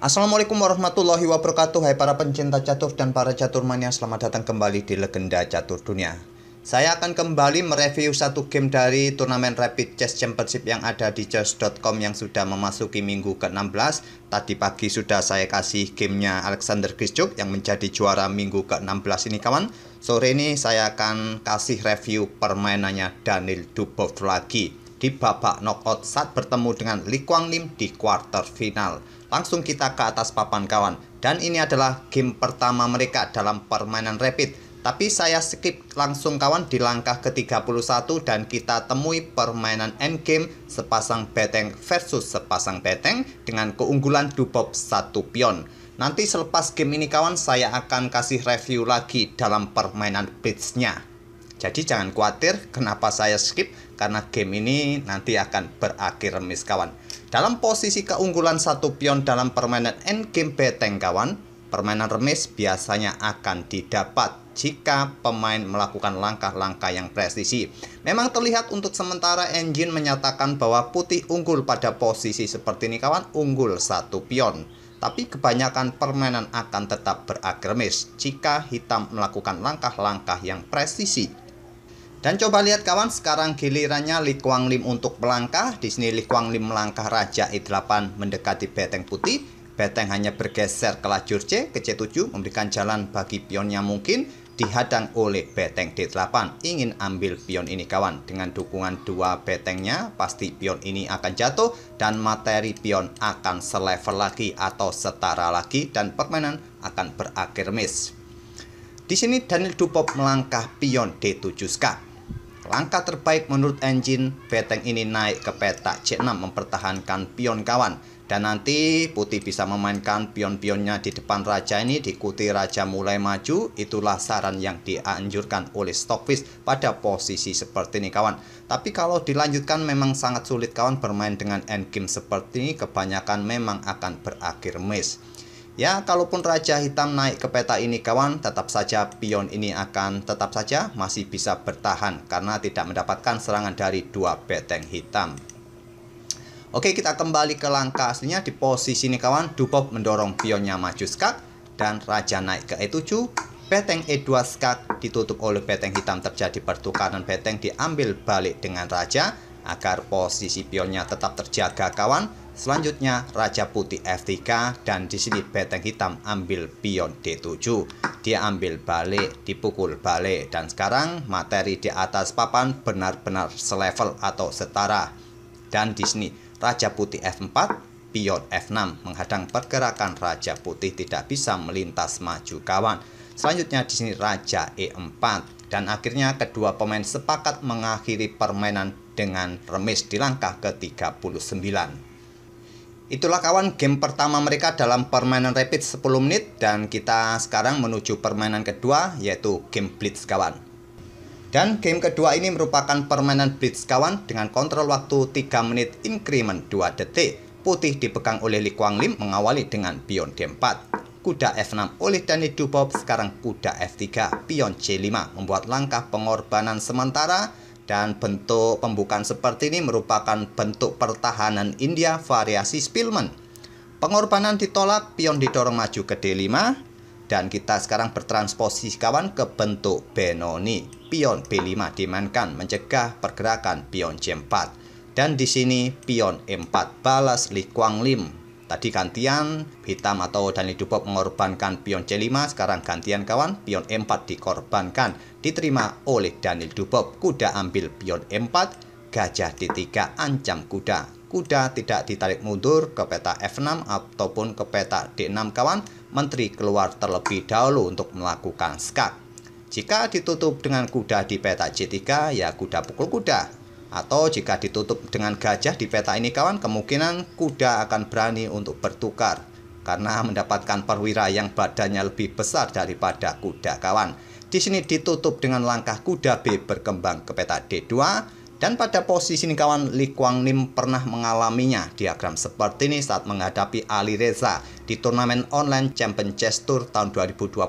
Assalamualaikum warahmatullahi wabarakatuh Hai para pencinta catur dan para catur mania Selamat datang kembali di Legenda Catur Dunia Saya akan kembali mereview satu game dari turnamen Rapid Chess Championship yang ada di chess.com yang sudah memasuki minggu ke-16 Tadi pagi sudah saya kasih gamenya Alexander Krischuk yang menjadi juara minggu ke-16 ini kawan Sore ini saya akan kasih review permainannya Daniel Dubov lagi di babak knockout saat bertemu dengan Li Kuang Lim di quarter final. Langsung kita ke atas papan kawan. Dan ini adalah game pertama mereka dalam permainan rapid. Tapi saya skip langsung kawan di langkah ke-31 dan kita temui permainan endgame sepasang beteng versus sepasang beteng dengan keunggulan Dubob satu pion. Nanti selepas game ini kawan saya akan kasih review lagi dalam permainan blitznya. Jadi jangan khawatir kenapa saya skip karena game ini nanti akan berakhir remis kawan. Dalam posisi keunggulan satu pion dalam permainan endgame beteng kawan, permainan remis biasanya akan didapat jika pemain melakukan langkah-langkah yang presisi. Memang terlihat untuk sementara engine menyatakan bahwa putih unggul pada posisi seperti ini kawan, unggul satu pion. Tapi kebanyakan permainan akan tetap berakhir remis jika hitam melakukan langkah-langkah yang presisi dan coba lihat kawan, sekarang gilirannya Li Kuang Lim untuk melangkah. Di sini Li Kuang Lim melangkah Raja E8 mendekati beteng putih. Beteng hanya bergeser ke lajur C ke C7 memberikan jalan bagi pionnya mungkin dihadang oleh beteng D8. Ingin ambil pion ini kawan. Dengan dukungan dua betengnya, pasti pion ini akan jatuh dan materi pion akan selevel lagi atau setara lagi dan permainan akan berakhir miss. Di sini Daniel Dupop melangkah pion D7 skak. Langkah terbaik menurut engine, beteng ini naik ke petak C6 mempertahankan pion kawan. Dan nanti putih bisa memainkan pion-pionnya di depan raja ini diikuti raja mulai maju. Itulah saran yang dianjurkan oleh Stockfish pada posisi seperti ini kawan. Tapi kalau dilanjutkan memang sangat sulit kawan bermain dengan endgame seperti ini kebanyakan memang akan berakhir miss. Ya, kalaupun raja hitam naik ke peta ini kawan, tetap saja pion ini akan tetap saja masih bisa bertahan karena tidak mendapatkan serangan dari dua beteng hitam. Oke, kita kembali ke langkah aslinya di posisi ini kawan, Dupop mendorong pionnya maju skak dan raja naik ke E7. Beteng E2 skak ditutup oleh beteng hitam terjadi pertukaran beteng diambil balik dengan raja agar posisi pionnya tetap terjaga kawan Selanjutnya Raja Putih F3 dan di sini Beteng Hitam ambil pion D7. Dia ambil balik, dipukul balik dan sekarang materi di atas papan benar-benar selevel atau setara. Dan di sini Raja Putih F4 pion F6 menghadang pergerakan Raja Putih tidak bisa melintas maju kawan. Selanjutnya di sini Raja E4 dan akhirnya kedua pemain sepakat mengakhiri permainan dengan remis di langkah ke-39. Itulah kawan game pertama mereka dalam permainan rapid 10 menit dan kita sekarang menuju permainan kedua yaitu game blitz kawan. Dan game kedua ini merupakan permainan blitz kawan dengan kontrol waktu 3 menit increment 2 detik. Putih dipegang oleh Li Kuang Lim mengawali dengan pion D4. Kuda F6 oleh Dani Dubov sekarang kuda F3, pion C5 membuat langkah pengorbanan sementara dan bentuk pembukaan seperti ini merupakan bentuk pertahanan India variasi Spielman. Pengorbanan ditolak, pion didorong maju ke D5, dan kita sekarang bertransposisi kawan ke bentuk Benoni. Pion B5 dimainkan mencegah pergerakan pion C4. Dan di sini pion E4 balas Li Kuang Lim Tadi gantian hitam atau Dani Dubov mengorbankan pion C5, sekarang gantian kawan pion E4 dikorbankan. Diterima oleh Daniel Dubov, kuda ambil pion E4, gajah D3 ancam kuda. Kuda tidak ditarik mundur ke peta F6 ataupun ke peta D6 kawan. Menteri keluar terlebih dahulu untuk melakukan skak. Jika ditutup dengan kuda di peta C3, ya kuda pukul kuda atau jika ditutup dengan gajah di peta ini kawan, kemungkinan kuda akan berani untuk bertukar karena mendapatkan perwira yang badannya lebih besar daripada kuda kawan. Di sini ditutup dengan langkah kuda B berkembang ke peta D2 dan pada posisi ini kawan Li Kuang Lim pernah mengalaminya diagram seperti ini saat menghadapi Ali Reza di turnamen online Champion Chess Tour tahun 2021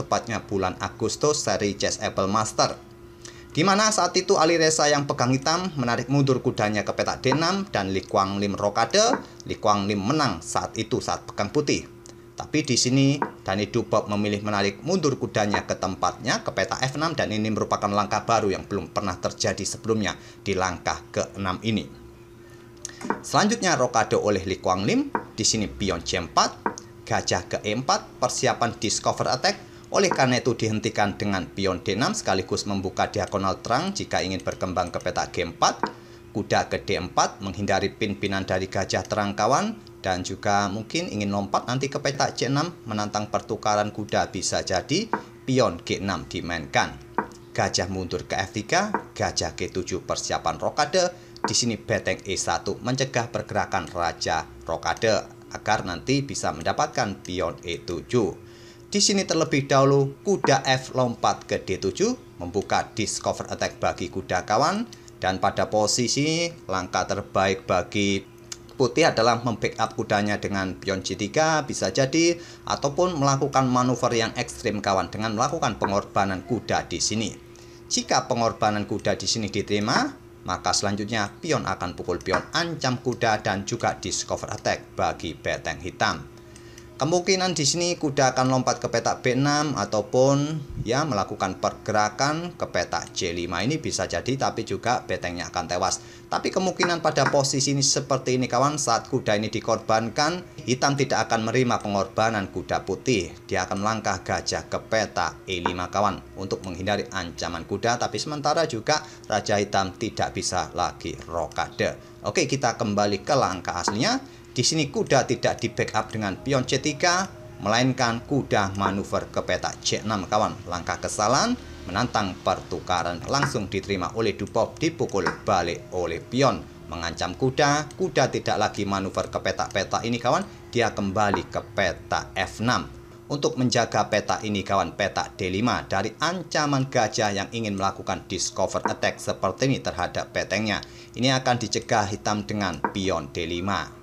tepatnya bulan Agustus seri Chess Apple Master. Di mana saat itu Ali Reza yang pegang hitam menarik mundur kudanya ke petak D6 dan Li Kuang Lim rokade, Li Kuang Lim menang saat itu saat pegang putih. Tapi di sini Dani Dubok memilih menarik mundur kudanya ke tempatnya ke petak F6 dan ini merupakan langkah baru yang belum pernah terjadi sebelumnya di langkah ke-6 ini. Selanjutnya rokade oleh Li Kuang Lim, di sini pion C4, gajah ke E4, persiapan discover attack oleh karena itu dihentikan dengan pion D6 sekaligus membuka diagonal terang jika ingin berkembang ke petak G4, kuda ke D4 menghindari pimpinan dari gajah terang kawan, dan juga mungkin ingin lompat nanti ke petak C6 menantang pertukaran kuda bisa jadi pion G6 dimainkan. Gajah mundur ke F3, gajah G7 persiapan rokade, di sini beteng E1 mencegah pergerakan raja rokade agar nanti bisa mendapatkan pion E7. Di sini terlebih dahulu kuda F lompat ke D7 membuka discover attack bagi kuda kawan dan pada posisi langkah terbaik bagi putih adalah membackup kudanya dengan pion c 3 bisa jadi ataupun melakukan manuver yang ekstrim kawan dengan melakukan pengorbanan kuda di sini. Jika pengorbanan kuda di sini diterima, maka selanjutnya pion akan pukul pion ancam kuda dan juga discover attack bagi beteng hitam. Kemungkinan di sini kuda akan lompat ke petak B6 ataupun ya melakukan pergerakan ke petak c 5 ini bisa jadi tapi juga betengnya akan tewas. Tapi kemungkinan pada posisi ini seperti ini kawan saat kuda ini dikorbankan hitam tidak akan menerima pengorbanan kuda putih. Dia akan melangkah gajah ke petak E5 kawan untuk menghindari ancaman kuda tapi sementara juga raja hitam tidak bisa lagi rokade. Oke kita kembali ke langkah aslinya di sini kuda tidak di backup dengan pion C3, melainkan kuda manuver ke peta C6 kawan. Langkah kesalahan menantang pertukaran langsung diterima oleh Dupov dipukul balik oleh pion. Mengancam kuda, kuda tidak lagi manuver ke peta peta ini kawan, dia kembali ke peta F6 untuk menjaga peta ini kawan peta D5 dari ancaman gajah yang ingin melakukan discover attack seperti ini terhadap petengnya. Ini akan dicegah hitam dengan pion D5.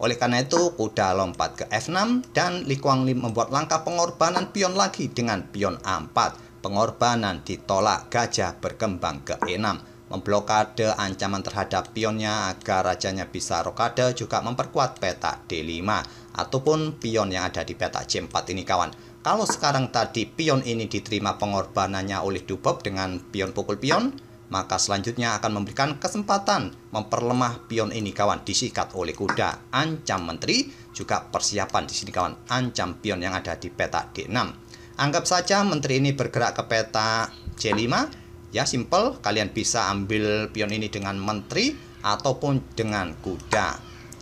Oleh karena itu, kuda lompat ke F6 dan Li Kuang Lim membuat langkah pengorbanan pion lagi dengan pion A4. Pengorbanan ditolak, gajah berkembang ke E6 memblokade ancaman terhadap pionnya agar rajanya bisa rokade juga memperkuat peta D5 ataupun pion yang ada di peta C4 ini kawan. Kalau sekarang tadi pion ini diterima pengorbanannya oleh Dubov dengan pion pukul pion, maka selanjutnya akan memberikan kesempatan memperlemah pion ini kawan disikat oleh kuda ancam menteri juga persiapan di sini kawan ancam pion yang ada di peta D6 anggap saja menteri ini bergerak ke peta C5 ya simple kalian bisa ambil pion ini dengan menteri ataupun dengan kuda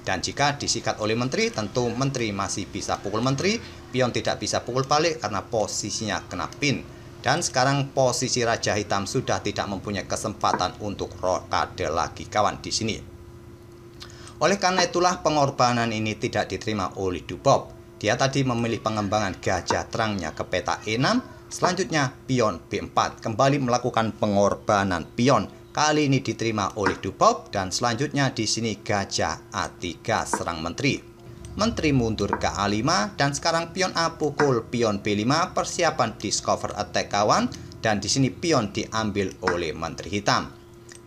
dan jika disikat oleh menteri tentu menteri masih bisa pukul menteri pion tidak bisa pukul balik karena posisinya kena pin dan sekarang posisi Raja Hitam sudah tidak mempunyai kesempatan untuk rokade lagi kawan di sini. Oleh karena itulah pengorbanan ini tidak diterima oleh Dubov. Dia tadi memilih pengembangan gajah terangnya ke peta E6, selanjutnya pion B4 kembali melakukan pengorbanan pion. Kali ini diterima oleh Dubov dan selanjutnya di sini gajah A3 serang menteri menteri mundur ke A5 dan sekarang pion A pukul pion B5 persiapan discover attack kawan dan di sini pion diambil oleh menteri hitam.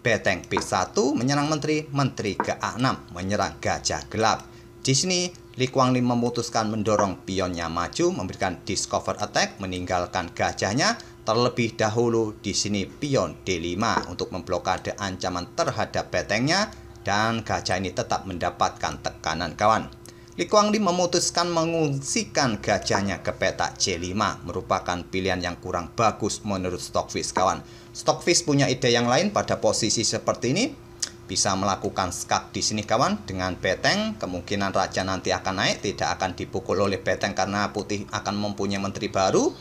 Beteng B1 menyerang menteri, menteri ke A6 menyerang gajah gelap. Di sini Li Kuang Lim memutuskan mendorong pionnya maju memberikan discover attack meninggalkan gajahnya terlebih dahulu di sini pion D5 untuk memblokade ancaman terhadap betengnya dan gajah ini tetap mendapatkan tekanan kawan. Li Kuangdi memutuskan mengungsikan gajahnya ke peta C5 merupakan pilihan yang kurang bagus menurut Stockfish kawan. Stockfish punya ide yang lain pada posisi seperti ini. Bisa melakukan skak di sini kawan dengan beteng. Kemungkinan raja nanti akan naik, tidak akan dipukul oleh beteng karena putih akan mempunyai menteri baru.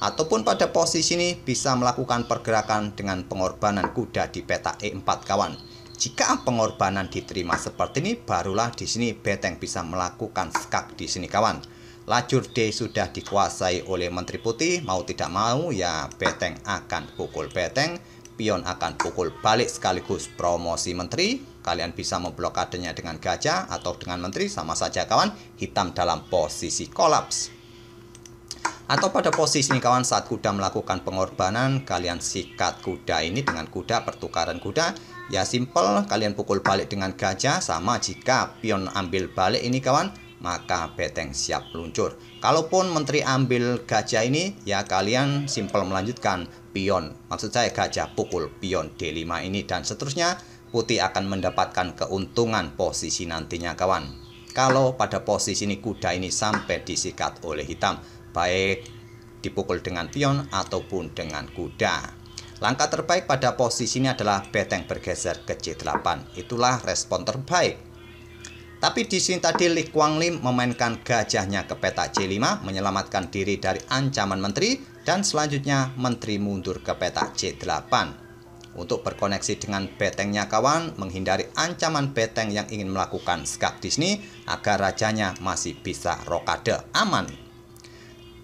Ataupun pada posisi ini bisa melakukan pergerakan dengan pengorbanan kuda di peta E4 kawan. Jika pengorbanan diterima seperti ini, barulah di sini Beteng bisa melakukan skak di sini kawan. Lajur D sudah dikuasai oleh Menteri Putih, mau tidak mau ya Beteng akan pukul Beteng, pion akan pukul balik sekaligus promosi Menteri. Kalian bisa memblokadenya dengan gajah atau dengan Menteri, sama saja kawan, hitam dalam posisi kolaps. Atau pada posisi ini kawan saat kuda melakukan pengorbanan, kalian sikat kuda ini dengan kuda pertukaran kuda Ya simple, kalian pukul balik dengan gajah sama jika pion ambil balik ini kawan, maka beteng siap meluncur. Kalaupun menteri ambil gajah ini, ya kalian simple melanjutkan pion. Maksud saya gajah pukul pion D5 ini dan seterusnya, putih akan mendapatkan keuntungan posisi nantinya kawan. Kalau pada posisi ini kuda ini sampai disikat oleh hitam, baik dipukul dengan pion ataupun dengan kuda. Langkah terbaik pada posisinya adalah beteng bergeser ke C8. Itulah respon terbaik. Tapi di sini tadi Li Kuang Lim memainkan gajahnya ke petak C5, menyelamatkan diri dari ancaman menteri, dan selanjutnya menteri mundur ke petak C8. Untuk berkoneksi dengan betengnya kawan, menghindari ancaman beteng yang ingin melakukan skak Disney agar rajanya masih bisa rokade aman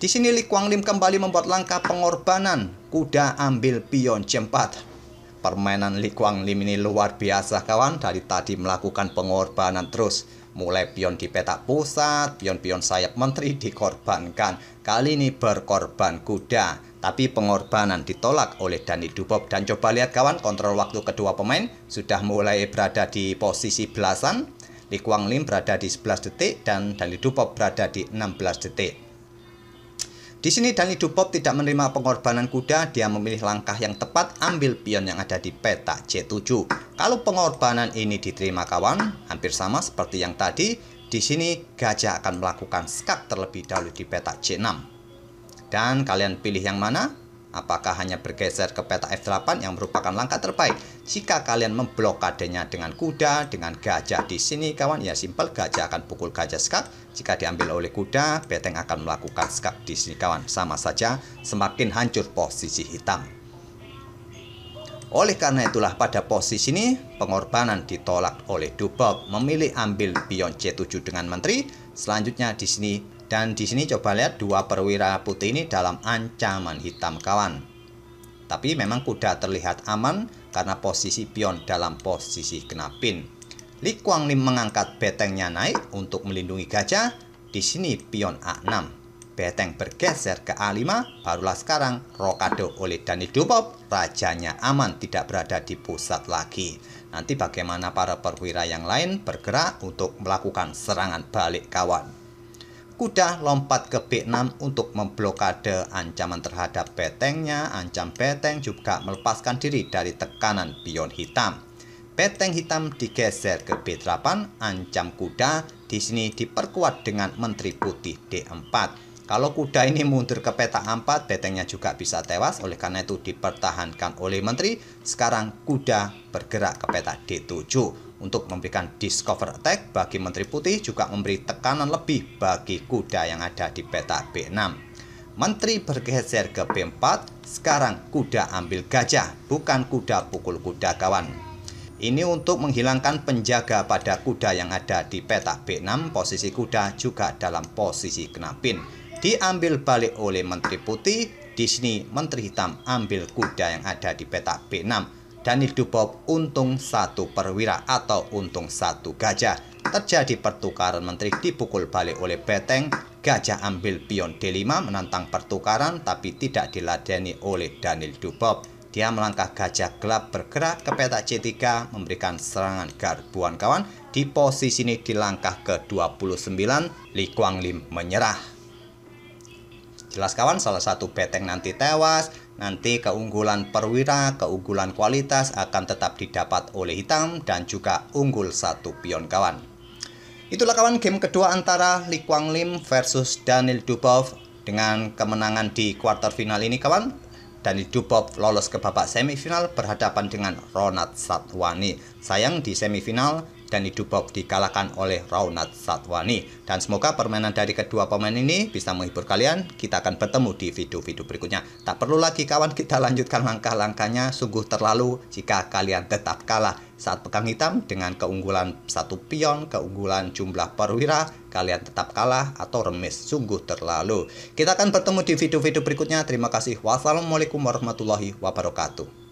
di sini Li Kuang Lim kembali membuat langkah pengorbanan. Kuda ambil pion C4. Permainan Li Kuang Lim ini luar biasa kawan. Dari tadi melakukan pengorbanan terus. Mulai pion di petak pusat, pion-pion sayap menteri dikorbankan. Kali ini berkorban kuda. Tapi pengorbanan ditolak oleh Dani Dubov. Dan coba lihat kawan, kontrol waktu kedua pemain sudah mulai berada di posisi belasan. Li Kuang Lim berada di 11 detik dan Dani Dubov berada di 16 detik. Di sini Dani Dupop tidak menerima pengorbanan kuda, dia memilih langkah yang tepat ambil pion yang ada di peta C7. Kalau pengorbanan ini diterima kawan, hampir sama seperti yang tadi, di sini gajah akan melakukan skak terlebih dahulu di peta C6. Dan kalian pilih yang mana? Apakah hanya bergeser ke peta F8 yang merupakan langkah terbaik? Jika kalian memblokadenya dengan kuda, dengan gajah di sini kawan, ya simpel gajah akan pukul gajah skak. Jika diambil oleh kuda, beteng akan melakukan skak di sini kawan. Sama saja, semakin hancur posisi hitam. Oleh karena itulah pada posisi ini pengorbanan ditolak oleh Dubov memilih ambil pion C7 dengan menteri. Selanjutnya di sini dan di sini coba lihat dua perwira putih ini dalam ancaman hitam kawan. Tapi memang kuda terlihat aman karena posisi pion dalam posisi kena pin. Li lim mengangkat betengnya naik untuk melindungi gajah. Di sini pion A6. Beteng bergeser ke A5, barulah sekarang Rokado oleh Dani Dubov, rajanya aman tidak berada di pusat lagi. Nanti bagaimana para perwira yang lain bergerak untuk melakukan serangan balik kawan kuda lompat ke B6 untuk memblokade ancaman terhadap petengnya. ancam peteng juga melepaskan diri dari tekanan pion hitam. Peteng hitam digeser ke B8, ancam kuda di sini diperkuat dengan menteri putih D4. Kalau kuda ini mundur ke peta 4, petengnya juga bisa tewas, oleh karena itu dipertahankan oleh menteri. Sekarang kuda bergerak ke peta D7 untuk memberikan discover attack bagi Menteri Putih juga memberi tekanan lebih bagi kuda yang ada di peta B6. Menteri bergeser ke B4, sekarang kuda ambil gajah, bukan kuda pukul kuda kawan. Ini untuk menghilangkan penjaga pada kuda yang ada di peta B6, posisi kuda juga dalam posisi kenapin Diambil balik oleh Menteri Putih, di sini Menteri Hitam ambil kuda yang ada di peta B6 dan Dubov untung satu perwira atau untung satu gajah. Terjadi pertukaran menteri dipukul balik oleh Beteng. Gajah ambil pion D5 menantang pertukaran tapi tidak diladeni oleh Daniel Dubov Dia melangkah gajah gelap bergerak ke peta C3 memberikan serangan garbuan kawan. Di posisi ini di langkah ke-29, Li Kuang Lim menyerah. Jelas kawan, salah satu beteng nanti tewas, Nanti keunggulan perwira, keunggulan kualitas akan tetap didapat oleh hitam dan juga unggul satu pion kawan. Itulah kawan game kedua antara Li Kuang Lim versus Daniel Dubov dengan kemenangan di kuarter final ini kawan. Daniel Dubov lolos ke babak semifinal berhadapan dengan Ronald Satwani. Sayang di semifinal dan Idubok dikalahkan oleh Raunat Satwani. Dan semoga permainan dari kedua pemain ini bisa menghibur kalian. Kita akan bertemu di video-video berikutnya. Tak perlu lagi kawan kita lanjutkan langkah-langkahnya sungguh terlalu jika kalian tetap kalah. Saat pegang hitam dengan keunggulan satu pion, keunggulan jumlah perwira, kalian tetap kalah atau remis. Sungguh terlalu. Kita akan bertemu di video-video berikutnya. Terima kasih. Wassalamualaikum warahmatullahi wabarakatuh.